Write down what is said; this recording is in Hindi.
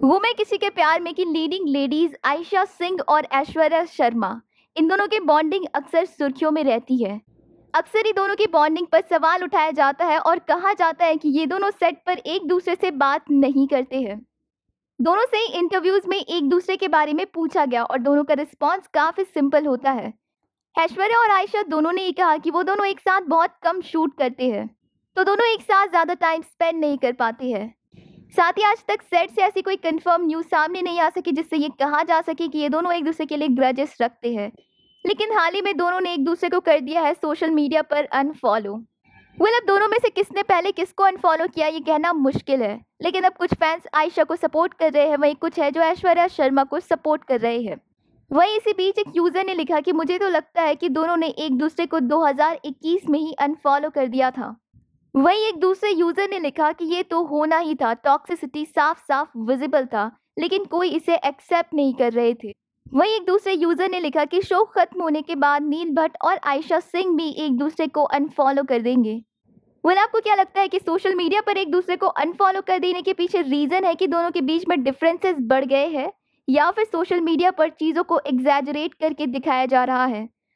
गुमे किसी के प्यार में की लीडिंग लेडीज आयशा सिंह और ऐश्वर्या शर्मा इन दोनों की बॉन्डिंग अक्सर सुर्खियों में रहती है अक्सर ही दोनों की बॉन्डिंग पर सवाल उठाया जाता है और कहा जाता है कि ये दोनों सेट पर एक दूसरे से बात नहीं करते हैं दोनों से ही इंटरव्यूज़ में एक दूसरे के बारे में पूछा गया और दोनों का रिस्पॉन्स काफ़ी सिंपल होता है ऐश्वर्या और आयशा दोनों ने ये कहा कि वो दोनों एक साथ बहुत कम शूट करते हैं तो दोनों एक साथ ज़्यादा टाइम स्पेंड नहीं कर पाते हैं साथ ही आज तक सेट से ऐसी कोई कंफर्म न्यूज़ सामने नहीं आ सकी जिससे ये कहा जा सके कि ये दोनों एक दूसरे के लिए ग्रजेस रखते हैं लेकिन हाल ही में दोनों ने एक दूसरे को कर दिया है सोशल मीडिया पर अनफॉलो वेल अब दोनों में से किसने पहले किसको अनफॉलो किया ये कहना मुश्किल है लेकिन अब कुछ फैंस आयशा को सपोर्ट कर रहे हैं वहीं कुछ है जो ऐश्वर्या शर्मा को सपोर्ट कर रहे हैं वहीं इसी बीच एक यूज़र ने लिखा कि मुझे तो लगता है कि दोनों ने एक दूसरे को 2021 में ही अनफॉलो कर दिया था वही एक दूसरे यूजर ने लिखा कि ये तो होना ही था टॉक्सिसिटी साफ साफ विजिबल था लेकिन कोई इसे एक्सेप्ट नहीं कर रहे थे वही एक दूसरे यूजर ने लिखा कि शो खत्म होने के बाद नील भट्ट और आयशा सिंह भी एक दूसरे को अनफॉलो कर देंगे वेल आपको क्या लगता है कि सोशल मीडिया पर एक दूसरे को अनफॉलो कर देने के पीछे रीज़न है कि दोनों के बीच में डिफरेंसेस बढ़ गए हैं या फिर सोशल मीडिया पर चीज़ों को एग्जैजरेट करके दिखाया जा रहा है